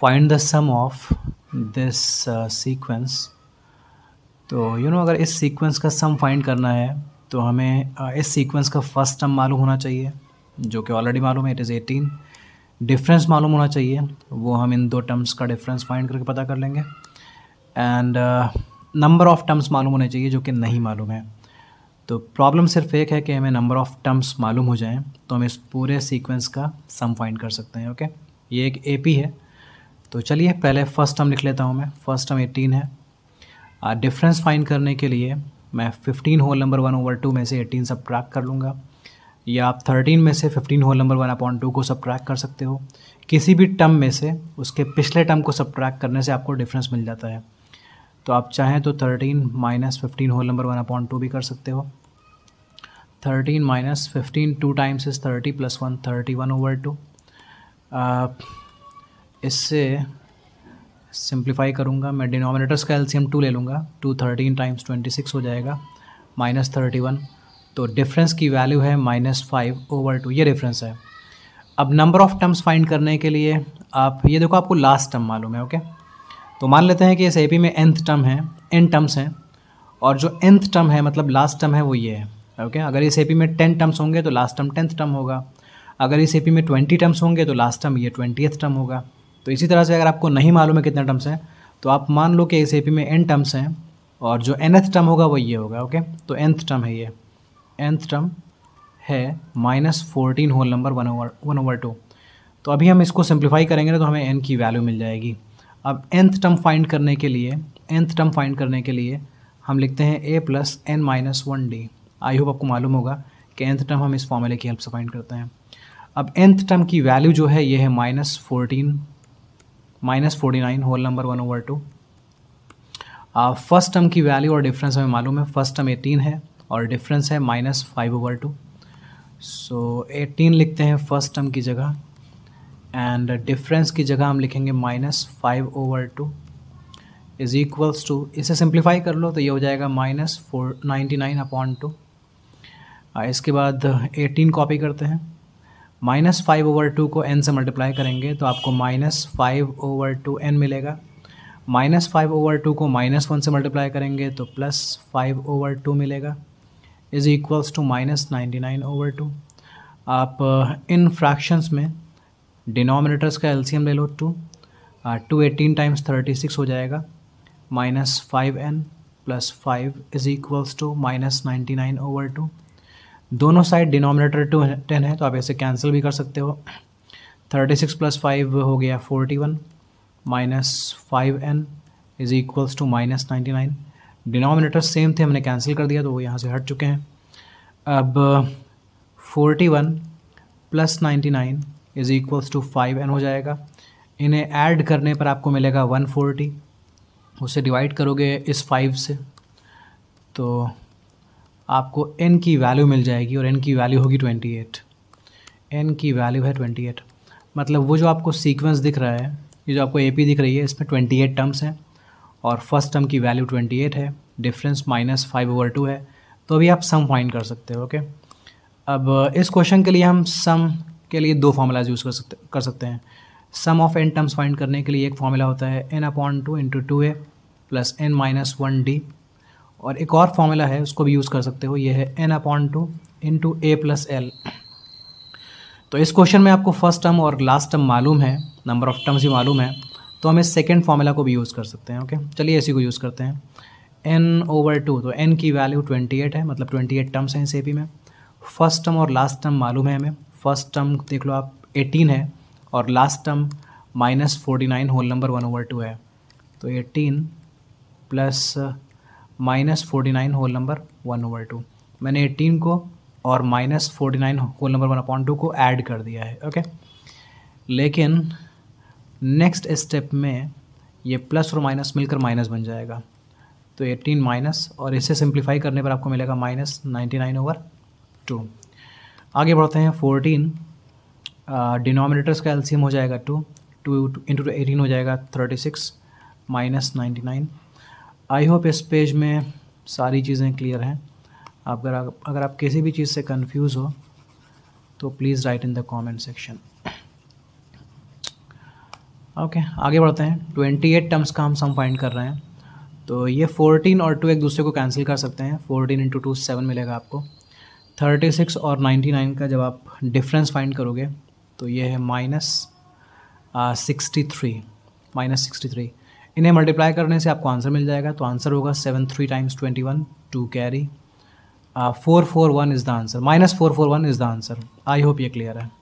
find the sum of this sequence तो you you know know, अगर इस sequence का सम फाइंड करना है तो हमें uh, इस सीक्वेंस का फर्स्ट टर्म मालूम होना चाहिए जो कि ऑलरेडी मालूम है इट इज़ एटीन डिफरेंस मालूम होना चाहिए वो हम इन दो टर्म्स का डिफरेंस फाइंड करके पता कर लेंगे एंड नंबर ऑफ़ टर्म्स मालूम होने चाहिए जो कि नहीं मालूम है तो प्रॉब्लम सिर्फ एक है कि हमें नंबर ऑफ़ टर्म्स मालूम हो जाएँ तो हम इस पूरे सीक्वेंस का सम फाइंड कर सकते हैं ओके ये एक ए है तो चलिए पहले फर्स्ट टर्म लिख लेता हूँ मैं फर्स्ट टर्म एट्टीन है डिफरेंस फाइंड करने के लिए मैं fifteen whole number one over two में से एटीन सब ट्रैक कर लूँगा या आप थर्टीन में से fifteen whole number one upon two को सब ट्रैक कर सकते हो किसी भी टर्म में से उसके पिछले टर्म को सब ट्रैक करने से आपको डिफरेंस मिल जाता है तो आप चाहें तो thirteen minus fifteen whole number one upon two भी कर सकते हो thirteen minus fifteen two times is thirty plus one thirty one over two इससे सिंप्लीफाई करूँगा मैं डिनोमिनेटर्स का एलसीएम टू ले लूँगा two thirteen times twenty six हो जाएगा माइनस थर्टी वन तो डिफरेंस की वैल्यू है माइनस फाइव ओवर टू ये डिफरेंस है अब नंबर ऑफ़ टर्म्स फाइंड करने के लिए आप ये देखो आपको लास्ट टर्म मालूम है ओके तो मान लेते हैं कि इस ए में एंथ टर्म है एन टर्म्स हैं और जो एंथ टर्म है मतलब लास्ट टर्म है वो ये है ओके अगर इस ए में टेन टर्म्स होंगे तो लास्ट टर्म टेंथ टर्म होगा अगर इस ए में ट्वेंटी टर्म्स होंगे तो लास्ट टर्म ये ट्वेंटी टर्म होगा तो इसी तरह से अगर आपको नहीं मालूम है कितने टर्म्स हैं तो आप मान लो कि एस ए में एन टर्म्स हैं और जो एनथ टर्म होगा वो ये होगा ओके तो एनथ टर्म है ये एनथ टर्म है minus fourteen whole number one over one over two तो अभी हम इसको सिंप्लीफाई करेंगे ना तो हमें एन की वैल्यू मिल जाएगी अब एनथ टर्म फाइंड करने के लिए एनथ टर्म फाइंड करने के लिए हम लिखते हैं A plus N minus one D I hope आपको मालूम होगा कि एंथ टर्म हम इस फॉर्मूले की हेल्प से फाइंड करते हैं अब एंथ टर्म की वैल्यू जो है ये है minus fourteen minus forty nine whole number one over two first term की वैल्यू और डिफरेंस हमें मालूम है फर्स्ट टर्म एटीन है और डिफरेंस है minus five over two so eighteen लिखते हैं फर्स्ट टर्म की जगह एंड डिफरेंस की जगह हम लिखेंगे minus five over two is equals to इसे सिंप्लीफाई कर लो तो ये हो जाएगा minus four ninety nine upon two इसके बाद एटीन कॉपी करते हैं माइनस फाइव ओवर टू को एन से मल्टीप्लाई करेंगे तो आपको minus five over two N मिलेगा माइनस फाइव ओवर टू को माइनस वन से मल्टीप्लाई करेंगे तो प्लस फाइव ओवर टू मिलेगा is equals to minus ninety nine over two आप uh, इन फ्रैक्शंस में डिनोमिनेटर्स का एलसीएम ले लो two two eighteen times thirty six हो जाएगा minus five N plus five is equals to minus ninety nine over two दोनों side denominator two ten है तो आप ऐसे कैंसिल भी कर सकते हो थर्टी सिक्स प्लस फाइव हो गया forty one minus five N is equals to minus ninety nine denominator same थे हमने कैंसिल कर दिया तो वो यहाँ से हट चुके हैं अब forty one plus ninety nine is equals to five N हो जाएगा इन्हें ऐड करने पर आपको मिलेगा वन फोर्टी उसे डिवाइड करोगे इस फाइव से तो आपको एन की वैल्यू मिल जाएगी और एन की वैल्यू होगी ट्वेंटी एट एन की वैल्यू है ट्वेंटी एट मतलब वो जो आपको सीक्वेंस दिख रहा है ये जो आपको ए पी दिख रही है इसमें ट्वेंटी एट टर्म्स हैं और फर्स्ट टर्म की वैल्यू ट्वेंटी एट है difference minus five over two है तो अभी आप सम फाइंड कर सकते हो ओके अब uh, इस क्वेश्चन के लिए हम सम के लिए दो फार्मूलाज यूज़ कर सकते कर सकते हैं sum of N terms find करने के लिए एक फार्मूला होता है N upon two into two A plus N minus one D और एक और फॉर्मूला है उसको भी यूज़ कर सकते हो ये है N upon two in two A plus L तो इस क्वेश्चन में आपको फर्स्ट टर्म और लास्ट टर्म मालूम है नंबर ऑफ टर्म्स भी मालूम है तो हम इस सेकेंड फार्मूला को भी यूज़ कर सकते हैं ओके चलिए इसी को यूज़ करते हैं एन ओवर टू तो एन की वैल्यू ट्वेंटी एट है मतलब ट्वेंटी एट टर्म्स हैं इस ए पी में फर्स्ट टर्म और लास्ट टर्म मालूम है हमें फर्स्ट टर्म देख लो आप एटीन है और last term minus forty nine whole number one over two है तो eighteen plus minus forty nine whole number one over two मैंने एटीन को और minus forty nine whole number one upon two को ऐड कर दिया है ओके लेकिन नेक्स्ट स्टेप में ये प्लस और माइनस मिलकर माइनस बन जाएगा तो एटीन माइनस और इसे सिंप्लीफाई करने पर आपको मिलेगा minus ninety nine over two आगे बढ़ते हैं फोर्टीन डिनोमिनेटर्स uh, का एल्सीम हो जाएगा टू टू इंटू एटीन हो जाएगा thirty six minus ninety nine I hope इस पेज में सारी चीज़ें क्लियर हैं आप अगर आप अगर आप किसी भी चीज़ से कंफ्यूज हो तो please write in the comment section okay आगे बढ़ते हैं ट्वेंटी एट टर्म्स का हम सम फाइंड कर रहे हैं तो ये फोर्टीन और टू एक दूसरे को कैंसिल कर सकते हैं फोर्टीन इंटू टू सेवन मिलेगा आपको थर्टी सिक्स और नाइन्टी नाइन का जब आप डिफरेंस फाइंड करोगे तो ये है minus sixty three minus sixty three इन्हें मल्टीप्लाई करने से आपको आंसर मिल जाएगा तो आंसर होगा seven three times twenty one two carry four four one is the answer minus four four one is the answer I hope ये clear है